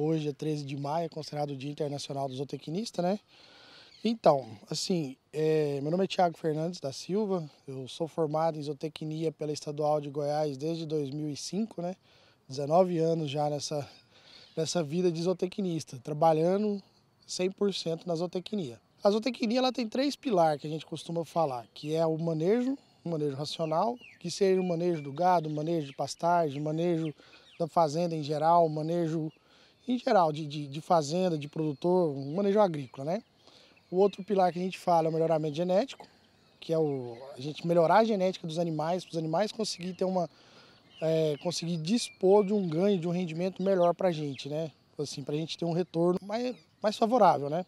Hoje é 13 de maio, é considerado o Dia Internacional do Zootecnista, né? Então, assim, é, meu nome é Tiago Fernandes da Silva, eu sou formado em zootecnia pela Estadual de Goiás desde 2005, né? 19 anos já nessa, nessa vida de zootecnista, trabalhando 100% na zootecnia. A zootecnia ela tem três pilares que a gente costuma falar, que é o manejo, o manejo racional, que seja o manejo do gado, o manejo de pastagem, o manejo da fazenda em geral, o manejo em geral, de, de, de fazenda, de produtor, um manejo agrícola, né? O outro pilar que a gente fala é o melhoramento genético, que é o, a gente melhorar a genética dos animais, para os animais conseguir ter uma. É, conseguir dispor de um ganho, de um rendimento melhor para a gente, né? Assim, para a gente ter um retorno mais, mais favorável, né?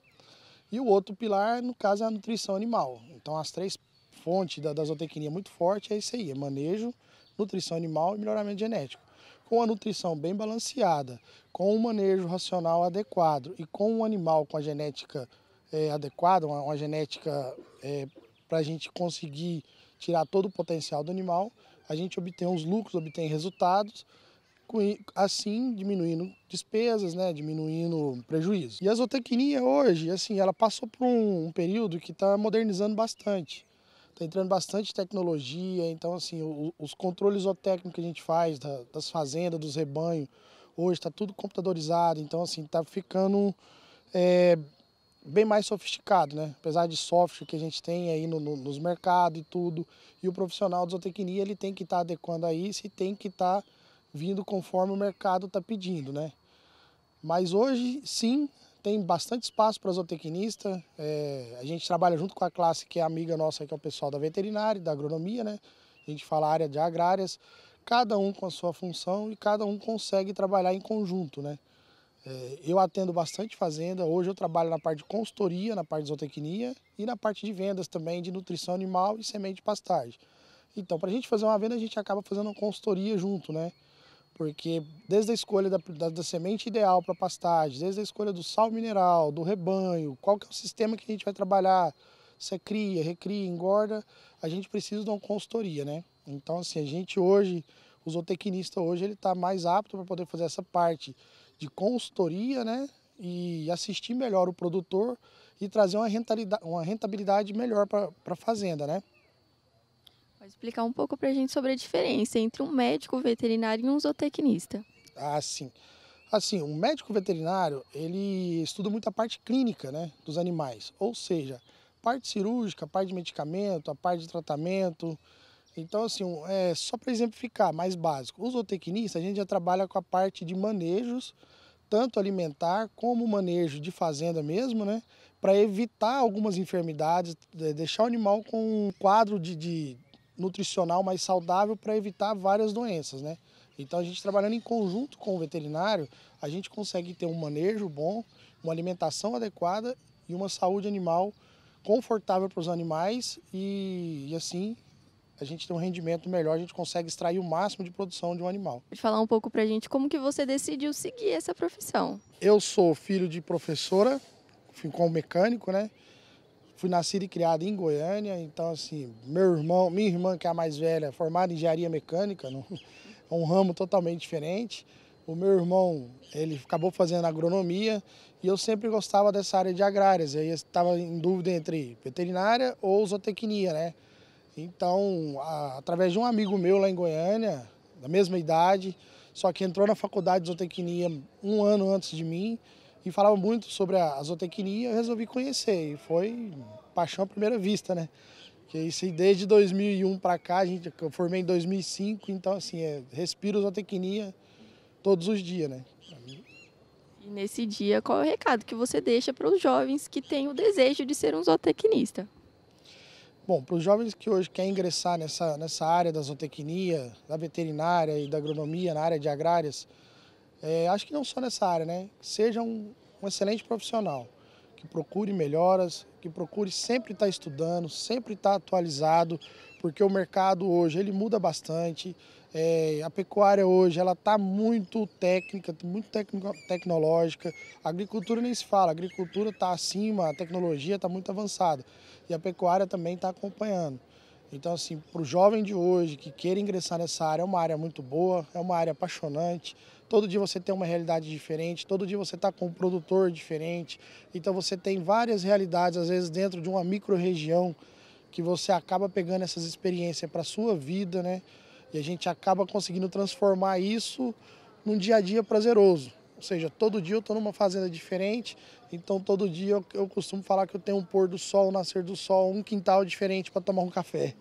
E o outro pilar, no caso, é a nutrição animal. Então, as três fontes da, da zootecnia muito forte é isso aí, é manejo, nutrição animal e melhoramento genético com a nutrição bem balanceada, com um manejo racional adequado e com um animal com a genética é, adequada, uma, uma genética é, para a gente conseguir tirar todo o potencial do animal, a gente obtém os lucros, obtém resultados, assim diminuindo despesas, né, diminuindo prejuízo. E a zootecnia hoje, assim, ela passou por um, um período que está modernizando bastante. Está entrando bastante tecnologia, então assim, o, os controles zootécnicos que a gente faz da, das fazendas, dos rebanhos, hoje está tudo computadorizado, então assim, está ficando é, bem mais sofisticado, né? Apesar de software que a gente tem aí no, no, nos mercados e tudo, e o profissional de zootecnia ele tem que estar tá adequando a isso e tem que estar tá vindo conforme o mercado está pedindo, né? Mas hoje, sim, tem bastante espaço para zootecnista. É, a gente trabalha junto com a classe que é amiga nossa, que é o pessoal da veterinária, da agronomia, né? A gente fala área de agrárias, cada um com a sua função e cada um consegue trabalhar em conjunto, né? É, eu atendo bastante fazenda, hoje eu trabalho na parte de consultoria, na parte de zootecnia e na parte de vendas também de nutrição animal e semente de pastagem. Então, para a gente fazer uma venda, a gente acaba fazendo uma consultoria junto, né? porque desde a escolha da, da, da semente ideal para pastagem, desde a escolha do sal mineral, do rebanho, qual que é o sistema que a gente vai trabalhar, você é cria, recria, engorda, a gente precisa de uma consultoria, né? Então, assim, a gente hoje, o zootecnista hoje, ele está mais apto para poder fazer essa parte de consultoria, né? E assistir melhor o produtor e trazer uma rentabilidade, uma rentabilidade melhor para a fazenda, né? Pode explicar um pouco para a gente sobre a diferença entre um médico veterinário e um zootecnista. Ah, sim. Assim, um médico veterinário, ele estuda muito a parte clínica né, dos animais, ou seja, parte cirúrgica, parte de medicamento, a parte de tratamento. Então, assim, é, só para exemplificar, mais básico, o zootecnista, a gente já trabalha com a parte de manejos, tanto alimentar como manejo de fazenda mesmo, né? Para evitar algumas enfermidades, deixar o animal com um quadro de, de nutricional mais saudável para evitar várias doenças, né? Então a gente trabalhando em conjunto com o veterinário, a gente consegue ter um manejo bom, uma alimentação adequada e uma saúde animal confortável para os animais e, e assim a gente tem um rendimento melhor, a gente consegue extrair o máximo de produção de um animal. Pode falar um pouco para a gente como que você decidiu seguir essa profissão? Eu sou filho de professora, como mecânico, né? fui nascido e criado em Goiânia, então assim, meu irmão, minha irmã que é a mais velha, formada em engenharia mecânica, é um ramo totalmente diferente. O meu irmão, ele acabou fazendo agronomia e eu sempre gostava dessa área de agrárias. Aí estava em dúvida entre veterinária ou zootecnia, né? Então, a, através de um amigo meu lá em Goiânia, da mesma idade, só que entrou na faculdade de zootecnia um ano antes de mim, e falava muito sobre a zootecnia, eu resolvi conhecer e foi paixão à primeira vista, né? Que isso desde 2001 para cá, a gente, eu formei em 2005, então assim, é, respiro zootecnia todos os dias, né? E nesse dia, qual é o recado que você deixa para os jovens que têm o desejo de ser um zootecnista? Bom, para os jovens que hoje querem ingressar nessa, nessa área da zootecnia, da veterinária e da agronomia, na área de agrárias, é, acho que não só nessa área, né? Que seja um, um excelente profissional, que procure melhoras, que procure sempre estar tá estudando, sempre estar tá atualizado, porque o mercado hoje ele muda bastante. É, a pecuária hoje ela está muito técnica, muito tecno, tecnológica. A agricultura nem se fala, a agricultura está acima, a tecnologia está muito avançada e a pecuária também está acompanhando. Então, assim, para o jovem de hoje que queira ingressar nessa área, é uma área muito boa, é uma área apaixonante. Todo dia você tem uma realidade diferente, todo dia você está com um produtor diferente. Então, você tem várias realidades, às vezes, dentro de uma micro-região, que você acaba pegando essas experiências para a sua vida, né? E a gente acaba conseguindo transformar isso num dia a dia prazeroso. Ou seja, todo dia eu estou numa fazenda diferente, então todo dia eu, eu costumo falar que eu tenho um pôr do sol, um nascer do sol, um quintal diferente para tomar um café.